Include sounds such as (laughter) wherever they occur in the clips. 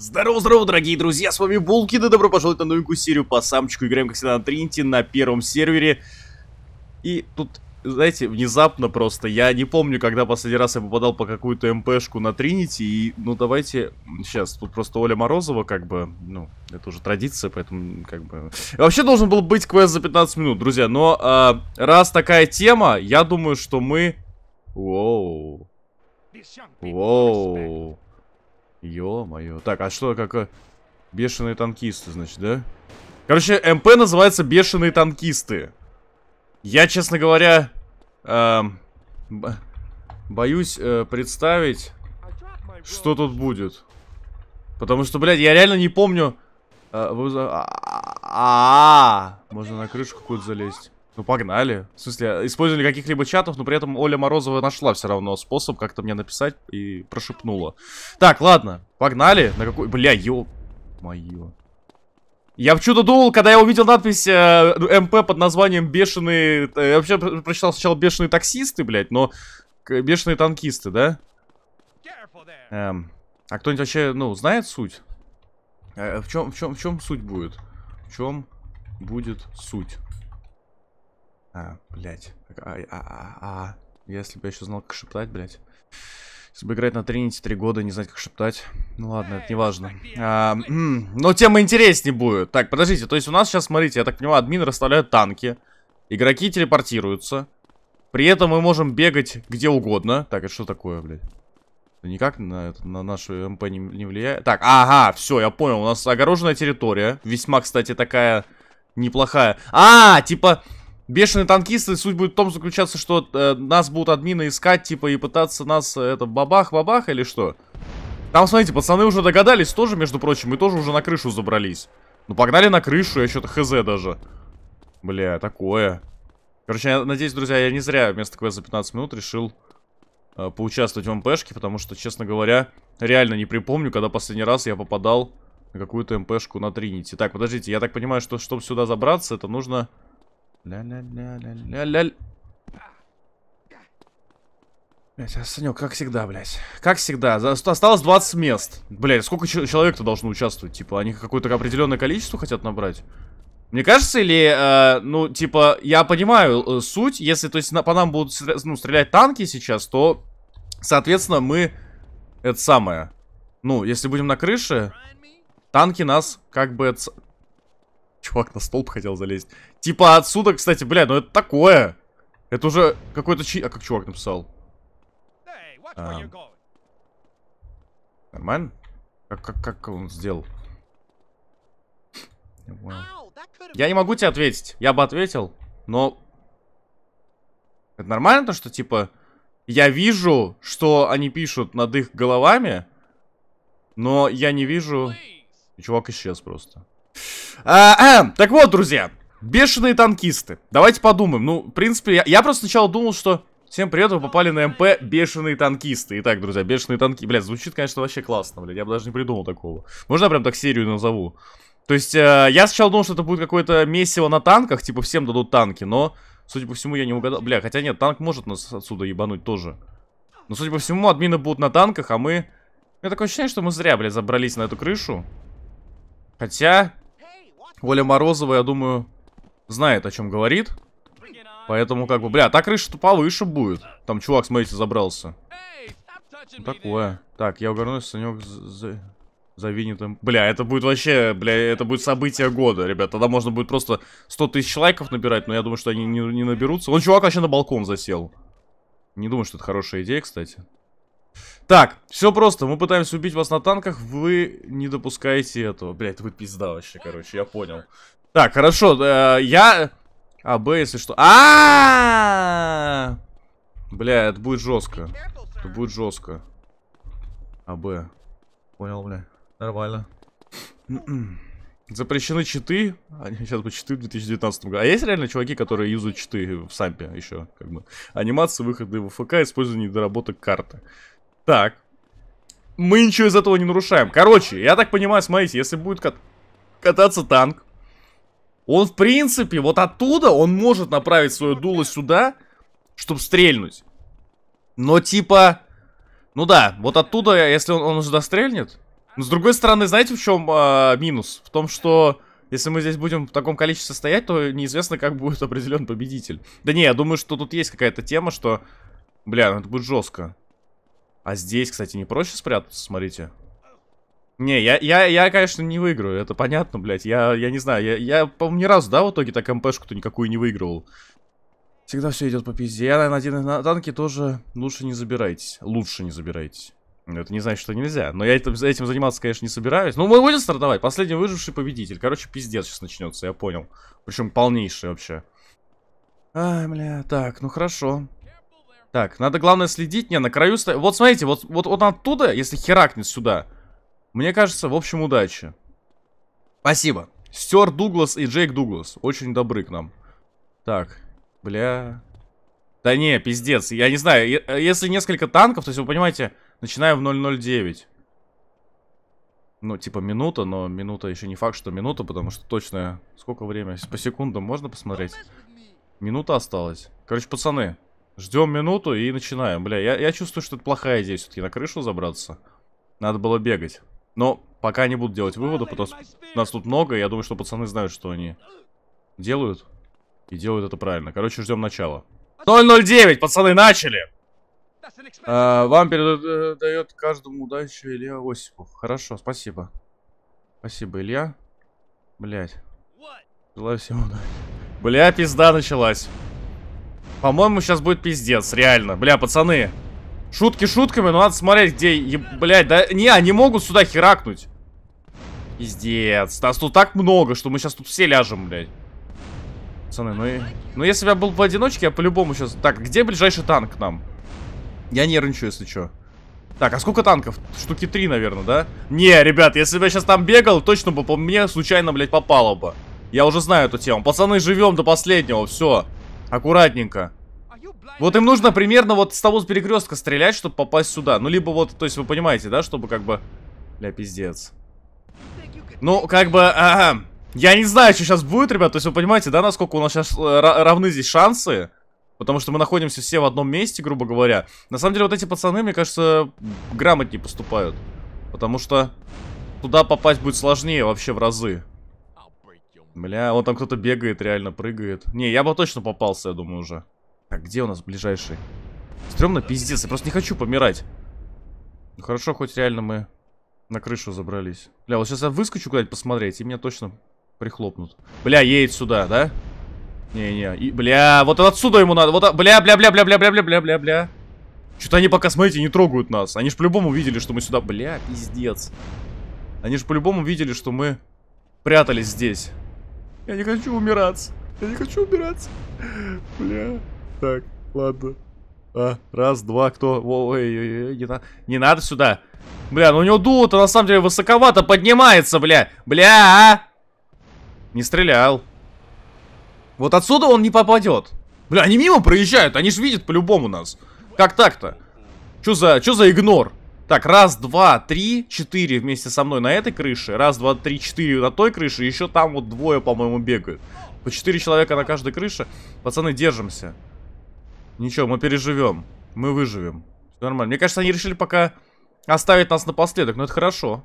Здорово-здорово, дорогие друзья, с вами Булкин, и добро пожаловать на новенькую серию по самчику. Играем, как всегда, на Тринти на первом сервере. И тут, знаете, внезапно просто, я не помню, когда последний раз я попадал по какую-то МПшку на Тринити, и, ну, давайте, сейчас, тут просто Оля Морозова, как бы, ну, это уже традиция, поэтому, как бы... Вообще должен был быть квест за 15 минут, друзья, но а, раз такая тема, я думаю, что мы... Воу. Воу. Ё-моё. Так, а что, как... Э, бешеные танкисты, значит, да? Короче, МП называется Бешеные танкисты. Я, честно говоря, эм, боюсь э, представить, что тут будет. Потому что, блядь, я реально не помню... Э, а, вы... а, а, а, можно на крышку какую-то залезть. Ну, погнали. В смысле, использовали каких-либо чатов, но при этом Оля Морозова нашла все равно способ как-то мне написать и прошепнула. Так, ладно, погнали. На какой... Бля, ё... Моё. Я в чудо думал, когда я увидел надпись э, ну, МП под названием «Бешеные...» э, Я вообще прочитал сначала «Бешеные таксисты», блядь, но... «Бешеные танкисты», да? Эм, а кто-нибудь вообще, ну, знает суть? Э, в чем, в чем, в чем суть будет? В чем будет суть? А, блядь. А, а, а, а. Если бы я еще знал, как шептать, блядь. Если бы играть на Тринити три года, не знать, как шептать. Ну ладно, это не важно. А, но тема интереснее будет. Так, подождите, то есть у нас сейчас, смотрите, я так понимаю, админ расставляет танки. Игроки телепортируются. При этом мы можем бегать где угодно. Так, это что такое, блядь? никак на, на нашу МП не, не влияет. Так, ага, все, я понял. У нас огороженная территория. Весьма, кстати, такая неплохая. А, типа... Бешеные танкисты, суть будет в том заключаться, что э, нас будут админы искать, типа, и пытаться нас, э, это, бабах-бабах или что? Там, смотрите, пацаны уже догадались тоже, между прочим, мы тоже уже на крышу забрались. Ну, погнали на крышу, я что-то хз даже. Бля, такое. Короче, я надеюсь, друзья, я не зря вместо квеста за 15 минут решил э, поучаствовать в МПшке, потому что, честно говоря, реально не припомню, когда последний раз я попадал на какую-то МПшку на Тринити. Так, подождите, я так понимаю, что чтобы сюда забраться, это нужно... Ля-ля-ля-ля-ля-ля. Блять, а Санек, как всегда, блять. Как всегда. Осталось 20 мест. Блять, сколько человек-то должно участвовать? Типа, они какое-то определенное количество хотят набрать? Мне кажется, или, э, ну, типа, я понимаю э, суть, если, то есть, на, по нам будут ну, стрелять танки сейчас, то, соответственно, мы, это самое, ну, если будем на крыше, танки нас, как бы, это, Чувак на столб хотел залезть. Типа отсюда, кстати, бля, ну это такое. Это уже какой-то чи... А как чувак написал? А. Нормально? Как, как, как он сделал? Я не могу тебе ответить. Я бы ответил, но... Это нормально то, что типа... Я вижу, что они пишут над их головами, но я не вижу... И чувак исчез просто. А, а, так вот, друзья, бешеные танкисты. Давайте подумаем. Ну, в принципе, я, я просто сначала думал, что... Всем привет, вы попали на МП «Бешеные танкисты». Итак, друзья, «Бешеные танки». Блядь, звучит, конечно, вообще классно, блядь. Я бы даже не придумал такого. Можно я прям так серию назову? То есть, э, я сначала думал, что это будет какое-то месиво на танках. Типа, всем дадут танки, но... Судя по всему, я не угадал. Бля, хотя нет, танк может нас отсюда ебануть тоже. Но, судя по всему, админы будут на танках, а мы... У меня такое ощущение, что мы зря, блядь, забрались на эту крышу. Хотя... Воля Морозова, я думаю, знает, о чем говорит. Поэтому как бы, бля, та крыша повыше будет. Там чувак, смотрите, забрался. Ну, такое. Так, я угорнусь, Санек за... завинитым. Бля, это будет вообще, бля, это будет событие года, ребят. Тогда можно будет просто 100 тысяч лайков набирать, но я думаю, что они не, не наберутся. Он чувак вообще на балкон засел. Не думаю, что это хорошая идея, кстати. Так, все просто. Мы пытаемся убить вас на танках. Вы не допускаете этого. Блять, это будет пизда вообще, короче, я понял. Так, хорошо. Э, я... А, Б, если что. А, -а, Бля, это будет жестко. Это будет жестко. А, Б. Понял, бля. Нормально. Запрещены читы. Они а, сейчас бы читы в 2019 году. А есть реально чуваки, которые юзают читы в сампе еще, как бы. Анимации, выхода в ФК, использование недоработок карты. Так. Мы ничего из этого не нарушаем. Короче, я так понимаю, смотрите, если будет кат кататься танк, он, в принципе, вот оттуда он может направить свое дуло сюда, чтобы стрельнуть. Но, типа... Ну да, вот оттуда, если он, он уже дострельнет... Но, с другой стороны, знаете, в чем э, а, минус? В том, что... Если мы здесь будем в таком количестве стоять, то неизвестно, как будет определен победитель. Да не, я думаю, что тут есть какая-то тема, что... Бля, ну это будет жестко. А здесь, кстати, не проще спрятаться, смотрите. Не, я, я, я, конечно, не выиграю, это понятно, блядь. Я, я не знаю, я, я по-моему, ни разу, да, в итоге так МПшку-то никакую не выигрывал. Всегда все идет по пизде. Я, наверное, один на танке тоже лучше не забирайтесь. Лучше не забирайтесь. Это не значит, что нельзя. Но я этим, этим заниматься, конечно, не собираюсь. Ну, мы будем стартовать. Последний выживший победитель. Короче, пиздец сейчас начнется, я понял. Причем полнейший вообще. А, бля, так, ну хорошо. Так, надо главное следить. Не, на краю стоит. Вот смотрите, вот, вот, вот оттуда, если херакнет сюда. Мне кажется, в общем, удачи. Спасибо. Стер Дуглас и Джейк Дуглас. Очень добры к нам. Так, бля... Да не, пиздец. Я не знаю, э, если несколько танков, то есть вы понимаете, начинаем в 009. Ну, типа минута, но минута еще не факт, что минута, потому что точно... Сколько времени? По секундам можно посмотреть? Минута осталась. Короче, пацаны, Ждем минуту и начинаем. Бля, я, я чувствую, что это плохая идея все-таки на крышу забраться. Надо было бегать. Но пока не буду делать выводы, потому что нас тут много. И я думаю, что пацаны знают, что они делают. И делают это правильно. Короче, ждем начала. 009, пацаны, начали! А, вам передает э, каждому удачу Илья Осипов. Хорошо, спасибо. Спасибо, Илья. Блять. Желаю всем удачи. Бля, пизда началась. По-моему, сейчас будет пиздец, реально. Бля, пацаны. Шутки шутками, но надо смотреть, где... Блядь, да... Не, они могут сюда херакнуть. Пиздец. Нас тут так много, что мы сейчас тут все ляжем, блядь. Пацаны, ну, и... ну если бы я был поодиночке, я по-любому сейчас... Так, где ближайший танк к нам? Я нервничаю, если что. Так, а сколько танков? Штуки три, наверное, да? Не, ребят, если бы я сейчас там бегал, точно бы по мне случайно, блядь, попало бы. Я уже знаю эту тему. Пацаны, живем до последнего, все. Все. Аккуратненько. Вот им нужно примерно вот с того с перекрестка стрелять, чтобы попасть сюда. Ну, либо вот, то есть вы понимаете, да, чтобы как бы... Ля, пиздец. Ну, как бы... Ага. Я не знаю, что сейчас будет, ребят. То есть вы понимаете, да, насколько у нас сейчас э, равны здесь шансы? Потому что мы находимся все в одном месте, грубо говоря. На самом деле, вот эти пацаны, мне кажется, грамотнее поступают. Потому что туда попасть будет сложнее вообще в разы. Бля, он там кто-то бегает, реально прыгает. Не, я бы точно попался, я думаю, уже. Так, где у нас ближайший? Стремно пиздец, я просто не хочу помирать. Ну хорошо, хоть реально мы на крышу забрались. Бля, вот сейчас я выскочу куда-нибудь посмотреть, и меня точно прихлопнут. Бля, едет сюда, да? Не-не, бля, вот отсюда ему надо, вот, бля, бля, бля, бля, бля, бля, бля, бля, бля, бля. Что-то они пока, смотрите, не трогают нас. Они же по-любому видели, что мы сюда, бля, пиздец. Они же по-любому видели, что мы прятались здесь. Я не хочу умираться. Я не хочу умираться. Бля. Так, ладно. А, раз, два, кто? Ой-ой-ой, не, на... не надо сюда. Бля, ну у него дуло-то на самом деле высоковато поднимается, бля. Бля, а? Не стрелял. Вот отсюда он не попадет. Бля, они мимо проезжают, они же видят по-любому нас. Как так-то? Чё за, чё за игнор? Так, раз, два, три, четыре вместе со мной на этой крыше. Раз, два, три, четыре на той крыше. Еще там вот двое, по-моему, бегают. По четыре человека на каждой крыше. Пацаны, держимся. Ничего, мы переживем. Мы выживем. Все нормально. Мне кажется, они решили пока оставить нас напоследок. Но это хорошо.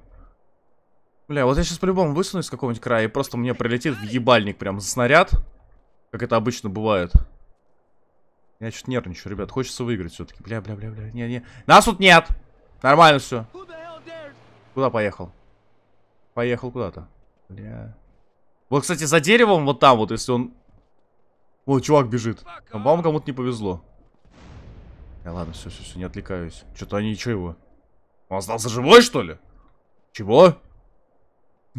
Бля, вот я сейчас по-любому высунусь с какого-нибудь края. И просто мне прилетит в ебальник прям снаряд. Как это обычно бывает. Я чуть нервничаю, ребят. Хочется выиграть все-таки. Бля, бля, бля, бля. Не, не. Нас тут нет! Нормально все. Куда поехал? Поехал куда-то. Бля. Вот, кстати, за деревом вот там вот, если он... Вот чувак бежит. А вам кому-то не повезло. Я, ладно, все, все, все, не отвлекаюсь. Что-то они, что его? Он остался живой, что ли? Чего?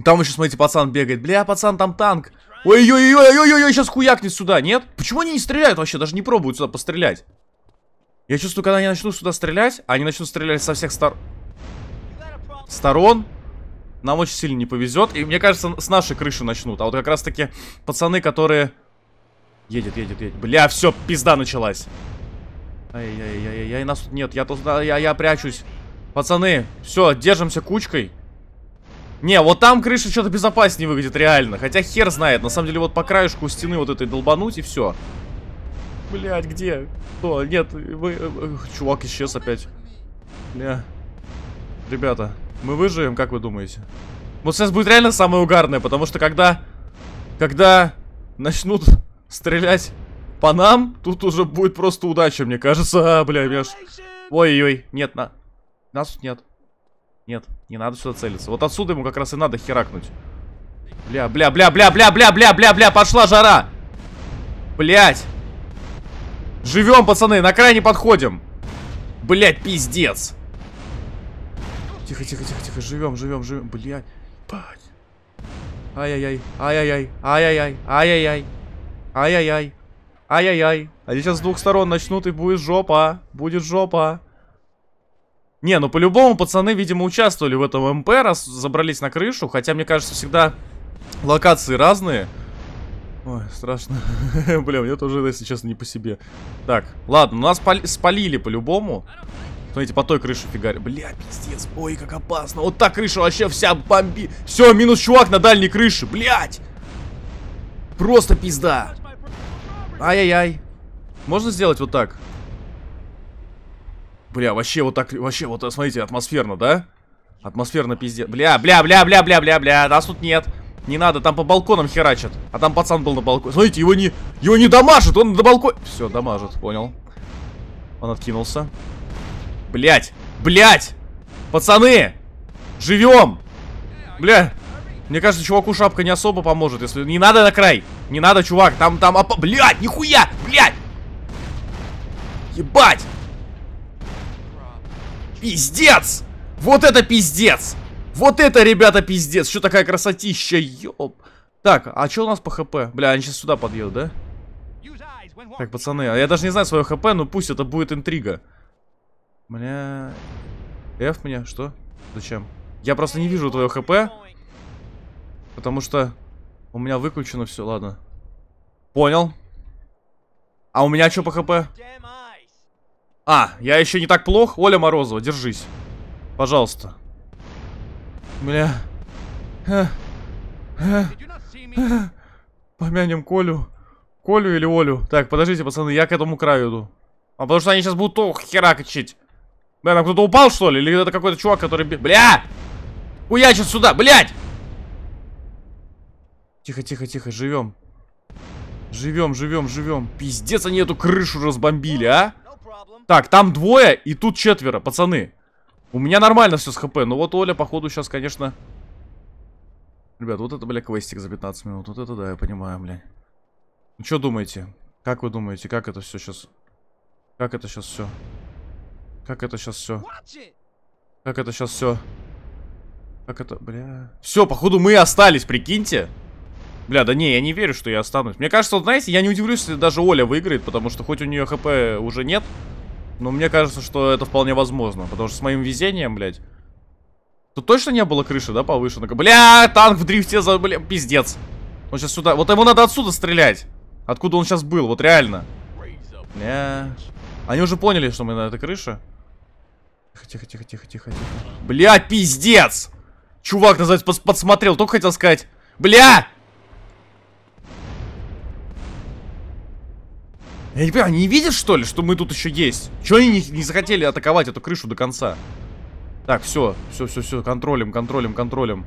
Там еще, смотрите, пацан бегает. Бля, пацан, там танк. Ой-ой-ой-ой-ой-ой, сейчас хуякнет сюда, нет? Почему они не стреляют вообще? Даже не пробуют сюда пострелять. Я чувствую, когда они начнут сюда стрелять, они начнут стрелять со всех стор... сторон, нам очень сильно не повезет. И мне кажется, с нашей крыши начнут. А вот как раз таки пацаны, которые... Едет, едет, едет. Бля, все, пизда началась. Ай-яй-яй-яй, нас тут нет. Я тут... Я, я прячусь. Пацаны, все, держимся кучкой. Не, вот там крыша что-то безопаснее выглядит реально. Хотя хер знает. На самом деле вот по краешку стены вот этой долбануть и все. Все. Блять, где? Кто? Нет, вы... Э, э, чувак исчез опять. Бля. Ребята, мы выживем, как вы думаете? Вот сейчас будет реально самое угарное, потому что когда... Когда начнут стрелять по нам, тут уже будет просто удача, мне кажется. А, бля, меня ж... Ой-ой, нет, на... Нас тут нет. Нет, не надо сюда целиться. Вот отсюда ему как раз и надо херакнуть. Бля, бля, бля, бля, бля, бля, бля, бля, бля, пошла жара! Блять! Живем, пацаны, на крайне подходим. Блять, пиздец. Тихо, тихо, тихо, тихо. Живем, живем, живем. Блять. Ай-яй-яй. Ай-яй-яй. Ай-яй-яй. Ай-яй-яй. Ай-яй-яй. Ай-яй-яй. Они а сейчас с двух сторон начнут и будет жопа. Будет жопа. Не, ну по-любому пацаны, видимо, участвовали в этом МП, раз забрались на крышу. Хотя, мне кажется, всегда локации разные. Ой, страшно. (laughs) Бля, мне тоже, если честно, не по себе. Так, ладно, нас спалили по-любому. Смотрите, по той крыше фигарь. Бля, пиздец, ой, как опасно. Вот та крыша вообще вся бомби. Все, минус чувак на дальней крыше, блядь. Просто пизда. Ай-яй-яй. Можно сделать вот так? Бля, вообще вот так, вообще вот, смотрите, атмосферно, да? Атмосферно пиздец. Бля, бля, бля, бля, бля, бля, бля, нас тут нет. Не надо, там по балконам херачат. А там пацан был на балконе. Смотрите, его не... Его не дамажит, он на балконе. Все, дамажит, понял. Он откинулся. Блять! Блять! Пацаны! Живем! Бля! Мне кажется, чуваку шапка не особо поможет, если... Не надо на край! Не надо, чувак! Там, там... Опа... Блядь! Нихуя! Блядь! Ебать! Пиздец! Вот это пиздец! Вот это, ребята, пиздец. Что такая красотища, ёб. Так, а что у нас по хп? Бля, они сейчас сюда подъедут, да? Так, пацаны, а я даже не знаю свое хп, но пусть это будет интрига. Бля... F мне? Что? Зачем? Я просто не вижу твое хп. Потому что у меня выключено все, ладно. Понял. А у меня что по хп? А, я еще не так плох. Оля Морозова, держись. Пожалуйста. Бля. Помянем Колю. Колю или Олю? Так, подождите, пацаны, я к этому краю иду. А потому что они сейчас будут ох, херакачить. Бля, там кто-то упал, что ли? Или это какой-то чувак, который... Бля! Хуячит сюда, блядь! Тихо, тихо, тихо, живем. Живем, живем, живем. Пиздец, они эту крышу разбомбили, а? Так, там двое и тут четверо, пацаны. У меня нормально все с хп, но вот Оля, походу, сейчас, конечно... Ребят, вот это, бля, квестик за 15 минут. Вот это да, я понимаю, бля. Ну что думаете? Как вы думаете, как это все сейчас... Как это сейчас все? Как это сейчас все? Как это сейчас все? Как это, бля... Все, походу, мы остались, прикиньте. Бля, да не, я не верю, что я останусь. Мне кажется, вот, знаете, я не удивлюсь, если даже Оля выиграет, потому что хоть у нее хп уже нет, но мне кажется, что это вполне возможно. Потому что с моим везением, блядь. Тут точно не было крыши, да, повыше? бля, танк в дрифте, за, бля, пиздец. Он сейчас сюда... Вот ему надо отсюда стрелять. Откуда он сейчас был, вот реально. Бля. Они уже поняли, что мы на этой крыше. Тихо, тихо, тихо, тихо, тихо, Бля, пиздец! Чувак, называется, подсмотрел, только хотел сказать. Бля! Я не понимаю, они не видят, что ли, что мы тут еще есть? Чего они не, не захотели атаковать эту крышу до конца? Так, все, все, все, все, контролем, контролем, контролем.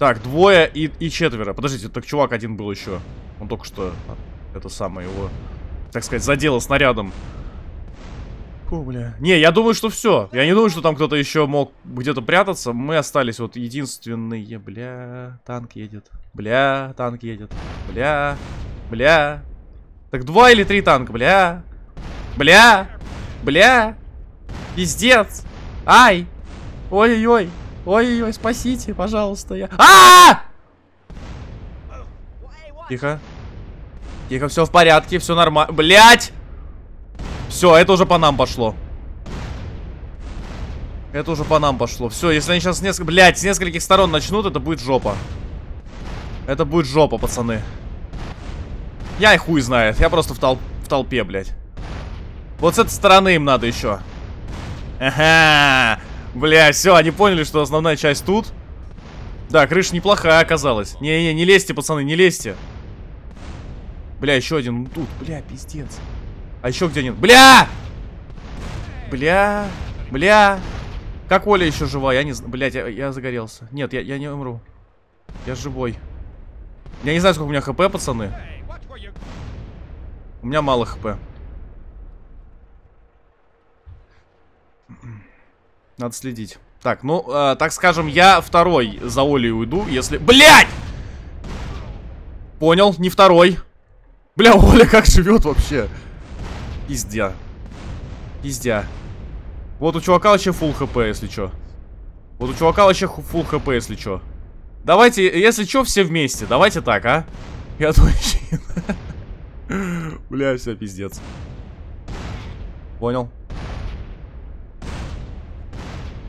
Так, двое и, и четверо. Подождите, так чувак один был еще. Он только что, а, это самое его, так сказать, задело снарядом. Фу, бля. Не, я думаю, что все. Я не думаю, что там кто-то еще мог где-то прятаться. Мы остались вот единственные. Бля, танк едет. Бля, танк едет. Бля, бля, так два или три танка, бля. Бля. Бля. Пиздец. Ай. Ой-ой-ой. Ой-ой-ой, спасите, пожалуйста. Я... А! -а, -а! Тихо. Тихо, все в порядке, все нормально. Блять! Все, это уже по нам пошло. Это уже по нам пошло. Все, если они сейчас несколько... Блять, с нескольких сторон начнут, это будет жопа. Это будет жопа, пацаны. Я и хуй знает. Я просто в, толп в толпе, блядь. Вот с этой стороны им надо еще. Ага. Бля, все, они поняли, что основная часть тут. Да, крыша неплохая оказалась. Не-не, не лезьте, пацаны, не лезьте. Бля, еще один. Тут, бля, пиздец. А еще где нет? Бля! Бля! Бля! Как Оля еще жива? Я не знаю. Блядь, я, я загорелся. Нет, я, я не умру. Я живой. Я не знаю, сколько у меня хп, пацаны. У меня мало хп. Надо следить. Так, ну, э, так скажем, я второй за Олей уйду, если... Блять! Понял, не второй. Бля, Оля как живет вообще? Пиздя. Пиздя. Вот у чувака вообще фул хп, если чё. Вот у чувака вообще фул хп, если чё. Давайте, если чё, все вместе. Давайте так, а? Я твой. (laughs) (laughs) (laughs) Бля, все, пиздец. Понял.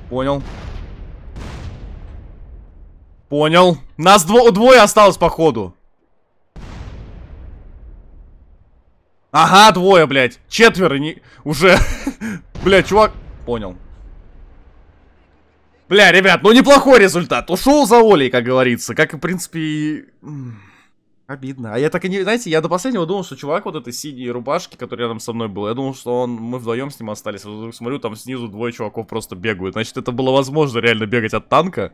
Понял. Понял. Нас дво двое осталось, походу. Ага, двое, блядь. Четверо не... уже. (laughs) Бля, чувак. Понял. Бля, ребят, ну неплохой результат. Ушел за Олей, как говорится. Как, в принципе, и... Обидно. А я так и не, знаете, я до последнего думал, что чувак вот этой синей рубашки, который рядом со мной был, я думал, что он, мы вдвоем с ним остались. Вот смотрю, там снизу двое чуваков просто бегают. Значит, это было возможно реально бегать от танка.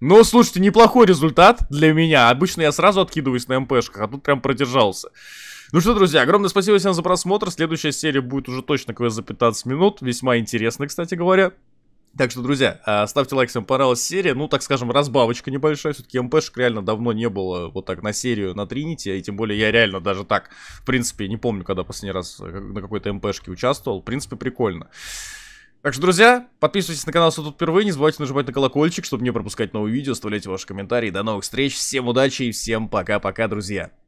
Но, слушайте, неплохой результат для меня. Обычно я сразу откидываюсь на МПшках, а тут прям продержался. Ну что, друзья, огромное спасибо всем за просмотр. Следующая серия будет уже точно квест за 15 минут. Весьма интересно, кстати говоря. Так что, друзья, э, ставьте лайк, если вам понравилась серия. Ну, так скажем, разбавочка небольшая. Все-таки МПшек реально давно не было вот так на серию на Тринити. И тем более я реально даже так, в принципе, не помню, когда последний раз э, на какой-то МПшке участвовал. В принципе, прикольно. Так что, друзья, подписывайтесь на канал, если тут впервые. Не забывайте нажимать на колокольчик, чтобы не пропускать новые видео. Оставляйте ваши комментарии. До новых встреч. Всем удачи и всем пока-пока, друзья.